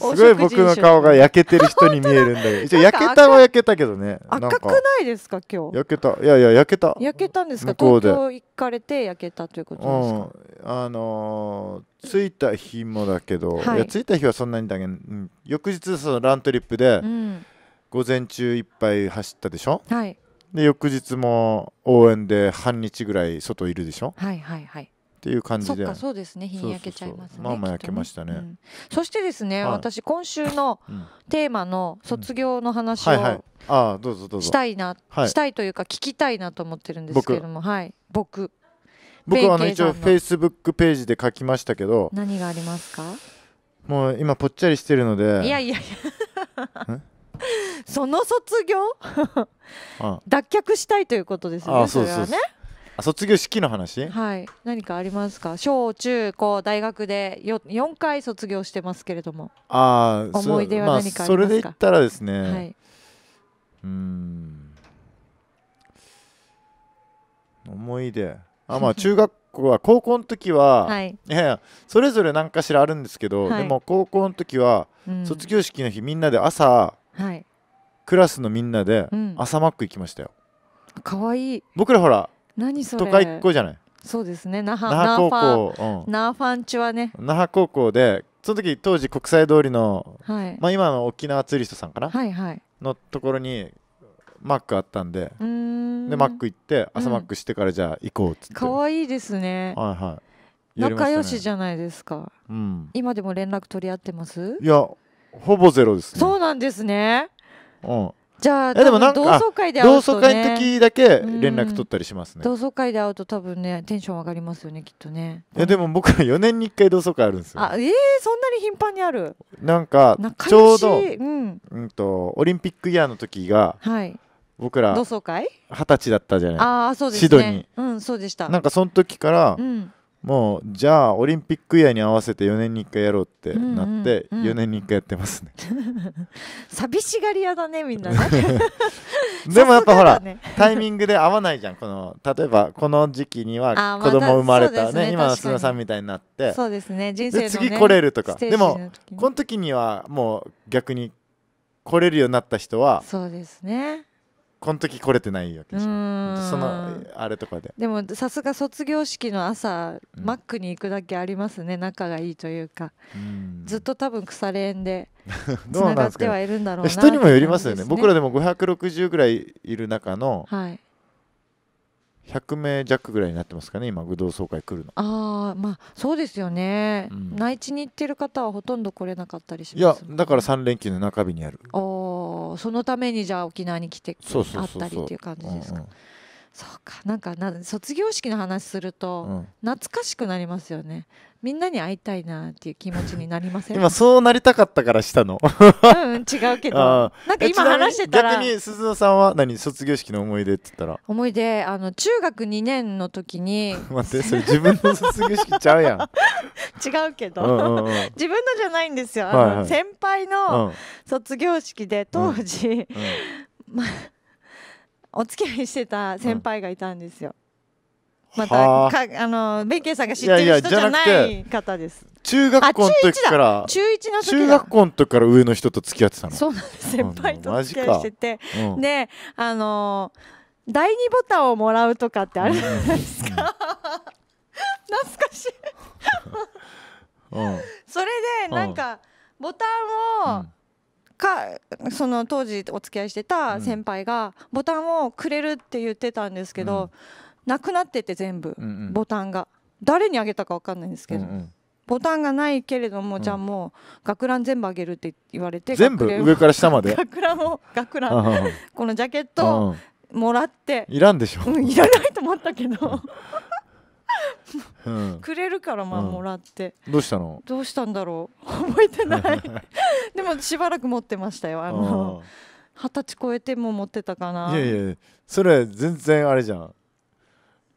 ごい僕の顔が焼けてる人に見えるんだけど、焼けたは焼けたけどね。赤くないですか今日。焼けた。いやいや焼けた。焼けたんですか。東京行かれて焼けたということですか。うん、あのー、着いた日もだけど、はい、いや着いた日はそんなにだけど、うん、翌日そのラントリップで、うん、午前中いっぱい走ったでしょ。はい。で翌日も応援で半日ぐらい外いるでしょ。はいはいはい。っていう感じでそそうですね日に焼けちゃいますねまあまあ焼けましたね、うん、そしてですね、はい、私今週のテーマの卒業の話を、あどうぞどうぞしたいな、はい、したいというか聞きたいなと思ってるんですけれどもはい僕僕はあの一応フェイスブックページで書きましたけど何がありますかもう今ぽっちゃりしてるのでいやいやいや その卒業脱却したいということですよねそれはねあ卒業式の話はい何かありますか小中高大学で 4, 4回卒業してますけれどもああ思い出は何かありますか、まあ、それで言ったらですね、はい、うん思い出あまあ 中学校は高校の時は、はい、いやいやそれぞれ何かしらあるんですけど、はい、でも高校の時は、うん、卒業式の日みんなで朝、はい、クラスのみんなで朝マック行きましたよ。かわいい僕らほら何それ都会っ子じゃないそうですね那覇那覇高校那覇ファンチはね那覇高校でその時当時国際通りの、はい、まあ、今の沖縄ツーリストさんかな、はいはい、のところにマックあったんでんでマック行って朝マックしてからじゃあ行こうっって可愛、うん、いですね,、はいはい、ね、仲良しじゃないですか、うん、今でも連絡取り合ってますいやほぼゼロですねそうなんですねうんじゃあでもなんか同窓会で会う、ね、の時だけ連絡取ったりしますね、同窓会で会うと多分ねテンション上がりますよねきっとねいやでも僕は4年に1回同窓会あるんですよあええー、そんなに頻繁にあるなんかちょうど、うん、うん、とオリンピックイヤーの時がはい僕ら同窓会二十歳だったじゃないああそうです、ね、シドニーうんそうでしたなんかその時から、うんもうじゃあオリンピックイヤーに合わせて4年に1回やろうってなって、う4年に1回やってますね、寂しがり屋だねみんなね でもやっぱほら、ね、タイミングで合わないじゃんこの例えばこの時期には子供生まれたねまね、今の須さんみたいになってそうですね人生、ね、次来れるとかでもこの時にはもう逆に来れるようになった人はそうですねこの時来れてないわけじゃんそのあれとかででもさすが卒業式の朝、うん、マックに行くだけありますね仲がいいというかずっと多分腐れ縁でつ ながってはいるんだろうな人にもよりますよね、ね、僕らでも560ぐらいいる中の、はい、100名弱ぐらいになってますかね今、武道総会来るのああまあそうですよね、うん、内地に行ってる方はほとんど来れなかったりします、ね、いやだから3連休の中日にあるおそのためにじゃあ沖縄に来てあったりっていう感じですか、うんうんそうかなんかな卒業式の話すると懐かしくなりますよね、うん、みんなに会いたいなっていう気持ちになりません 今そうなりたかったからしたのうん違うけど なんか今話してたら逆に鈴野さんは何卒業式の思い出って言ったら思い出あの中学2年の時に 待ってそれ自分の卒業式ちゃうやん違うけど、うんうんうん、自分のじゃないんですよ、はいはい、先輩の卒業式で当時、うんうんまあお付き合いしてた先輩がいたんですよ。またかあの弁慶さんが知ってる人じゃない方です。中学校の時から中1の時中学校の時から上の人と付き合ってたの。そうなんです先輩と付き合いしてて、うん、であの第二ボタンをもらうとかってあるじゃないですか。うん、懐かしいうん、それでなんかボタンを、かその当時お付き合いしてた先輩がボタンをくれるって言ってたんですけど、うん、なくなってて全部、うんうん、ボタンが誰にあげたか分かんないんですけど、うんうん、ボタンがないけれども、うん、じゃあもう学ラン全部あげるって言われて全部上から下まで 学ランを学ランこのジャケットもらっていらんでしょ、うん、いらないと思ったけど くれるからまあもらって、どうしたのどうしたんだろう覚えてない でもしばらく持ってましたよあの二十歳超えても持ってたかないやいやそれ全然あれじゃん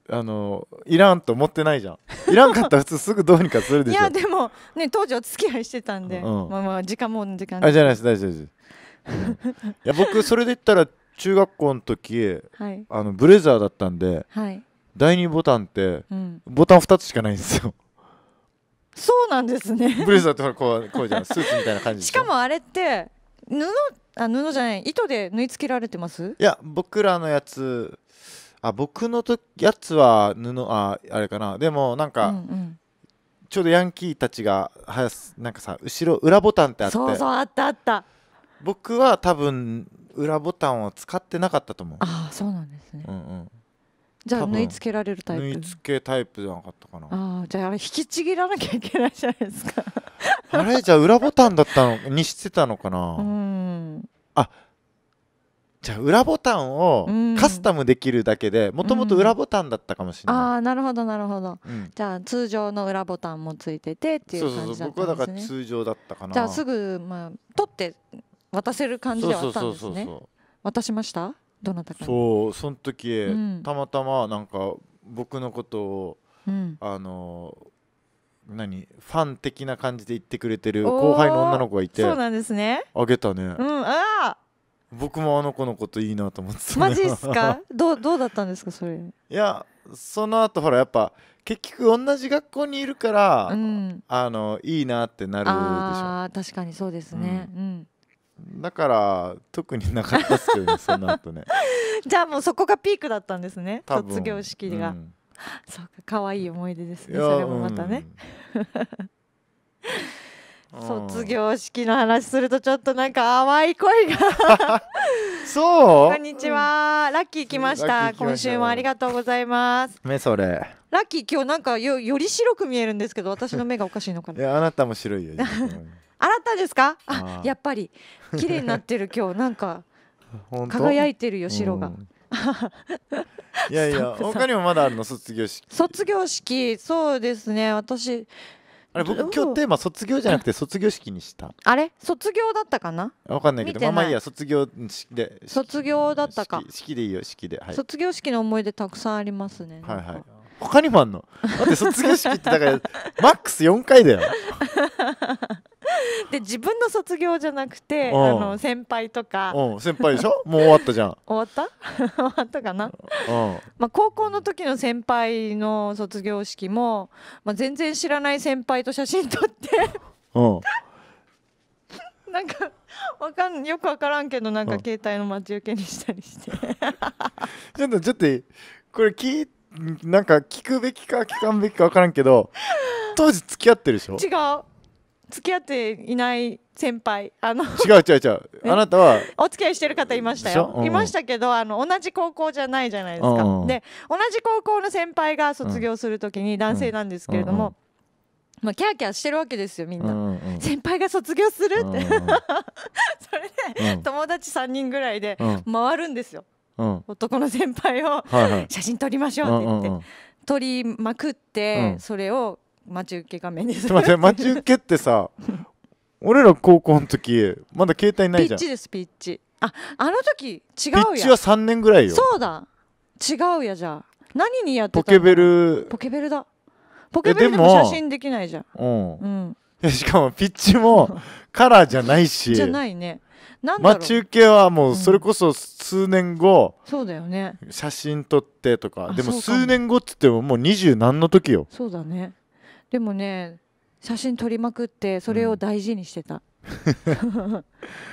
あのいらんと思ってないじゃんいらんかったら 普通すぐどうにかするでしょいやでもね当時お付き合いしてたんで、うん、まあまあ時間も時間あじゃないです大丈夫です いや僕それで言ったら中学校の時、はい、あのブレザーだったんで、はい、第2ボタンって、ボタン2つしかないんですよ、そうなんですねブレザーってこうこうじゃんスーツみたいな感じしかもあれって布あ布じゃない糸で縫い付けられてますいや僕らのやつあ僕のとやつは布ああれかなでもなんか、うんうんちょうどヤンキーたちがはやすなんかさ後ろ裏ボタンってあってそうそうあったあった僕は多分裏ボタンを使ってなかったと思うああそうなんですね、うんうん、じゃあ縫い付けられるタイプ縫い付けタイプじゃなかったかなあじゃああれ引きちぎらなきゃいけないじゃないですか あれじゃあ裏ボタンだったのにしてたのかなうんあじゃあ裏ボタンをカスタムできるだけでもともと裏ボタンだったかもしれない、うん、ああなるほどなるほど、うん、じゃあ通常の裏ボタンもついててっていう感じだったんです、ね、そうそう僕はだから通常だったかなじゃあすぐ、まあ、取って渡せる感じではあったんですね渡しましたどなたかそうその時、うん、たまたまなんか僕のことを、うん、あの何ファン的な感じで言ってくれてる後輩の女の子がいてそうなんですねあげたね、うん、あ僕もあの子のこといいなと思ってマジっすか どうどうだったんですかそれいやその後ほらやっぱ結局同じ学校にいるから、うん、あのいいなってなるでしょあ確かにそうですね、うん、うんだから特になかったですけどねその後ね じゃあもうそこがピークだったんですね卒業式が、うん、そうか可愛い思い出ですねそれもまたね、うん、卒業式の話するとちょっとなんか淡い声がそうこんにちは、うん、ラッキー来ました今週もありがとうございます目それラッキー今日なんかよより白く見えるんですけど私の目がおかしいのかないやあなたも白いよ洗ったんですかあやっぱり綺麗になってる今日なんか輝いてるよ白が。いやいや他にもまだあるの卒業式卒業式そうですね私あれ僕今日テーマ卒業じゃなくて卒業式にしたあれ卒業だったかなわかんないけどまあまあいいや卒業式で卒業だったか式でいいよ式で、はい、卒業式の思い出たくさんありますねはいはい他にもあんのだって卒業式ってだからマックス4回だよ で自分の卒業じゃなくて、うん、あの先輩とか、うん、先輩でしょもう終わったじゃん 終わった 終わったかな、うんまあ、高校の時の先輩の卒業式も、まあ、全然知らない先輩と写真撮ってうん、なんかわかんよく分からんけどなんか携帯の待ち受けにしたりしてちょっとちょっとこれ聞なんか聞くべきか聞かんべきか分からんけど当時付き合ってるでしょ違う付き合っていない先輩あの違う違う違うあなたはお付き合いしてる方いましたよ、うん、いましたけどあの同じ高校じゃないじゃないですか、うん、で同じ高校の先輩が卒業するときに男性なんですけれども、まあ、キャーキャーしてるわけですよみんな、うんうん、先輩が卒業するって、うんうん、それで、うん、友達3人ぐらいで回るんですよ、うん、男の先輩を、はいはい、写真撮りましょうって言って、撮りまくって、それを待ち受け画面にす待待ち受けってさ 俺ら高校の時まだ携帯ないじゃんピッチですピッチああの時違うやピッチは3年ぐらいよそうだ違うやじゃあ何にやってたポケベルポケベルだポケベルでも写真できないじゃんうん、うんしかもピッチも カラーじゃないしじゃないね待ち受けはもうそれこそ数年後、うん、そうだよね写真撮ってとかでも数年後っつってももう二十何の時よそうだねでもね写真撮りまくってそれを大事にしてた、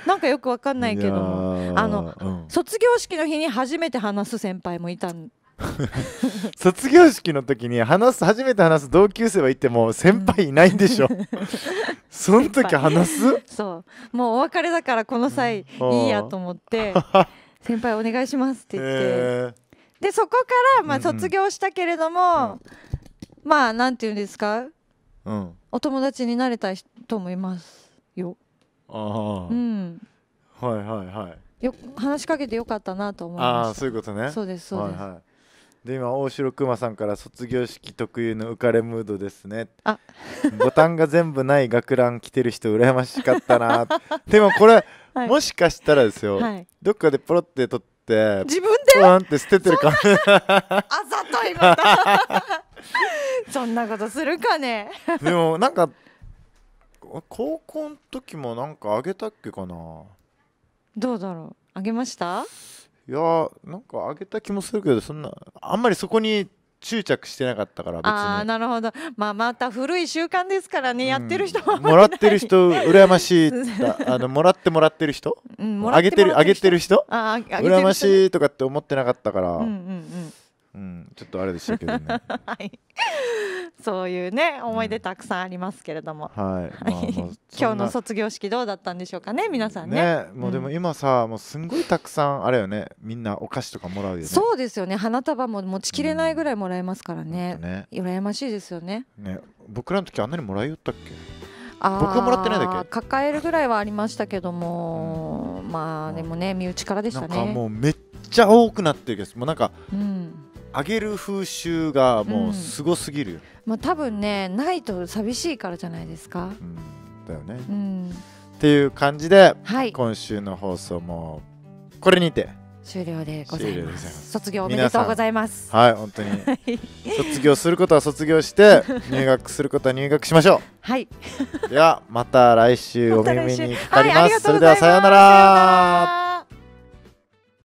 なんかよくわかんないけどもあの、うん、卒業式の日に初めて話す先輩もいたん 卒業式の時に話す初めて話す同級生はいても先輩いないんでしょ、うん、その時話すそうもうお別れだからこの際、いいやと思って「先輩お願いします」って言って、でそこからまあ卒業したけれども、うんまあなんていうんですか、うん、お友達になれた人もいますよああうんはいはいはいよ話しかけてよかったなと思いましたああそういうことねそうですそうです、はいはい、で今大城くまさんから卒業式特有の浮かれムードですねあボタンが全部ない学ラン着てる人羨ましかったな でもこれ、はい、もしかしたらですよ、はい、どっかでポロって取って自分でポんって捨ててるかあざといまた そんなことするかね でもなんか高校の時もなんかあげたっけかなどうだろうあげましたいやなんかあげた気もするけどそんなあんまりそこに執着してなかったから別にああなるほど、まあ、また古い習慣ですからね、うん、やってる人ももらってる人羨ましい あのもらってもらってる人、うん、あげてるあげてる人ああ羨ましいとかって思ってなかったから、うんうんうんうん、ちょっとあれでしたけどね。はい。そういうね思い出たくさんありますけれども、うん、はい、今日の卒業式どうだったんでしょうかね皆さんね、ね、もうでも今さ、うん、もうすんごいたくさんあれよねみんなお菓子とかもらうよねそうですよね花束も持ちきれないぐらいもらえますからね,、うん、ね羨ましいですよねね僕らの時あんなにもらいよったっけ僕はもらってないだけ抱えるぐらいはありましたけども、うん、まあでもね身内からでしたねなんかもうめっちゃ多くなってるけどもうなんか、うん、あげる風習がもうすごすぎるよ、うん、まあ、多分ねないと寂しいからじゃないですか、うん、だよね、うん、っていう感じで、はい、今週の放送もこれにて終了でございます卒業おめでとうございますはい本当に卒業することは卒業して入学することは入学しましょうはいではまた来週お耳にかかります まます、それではさようなら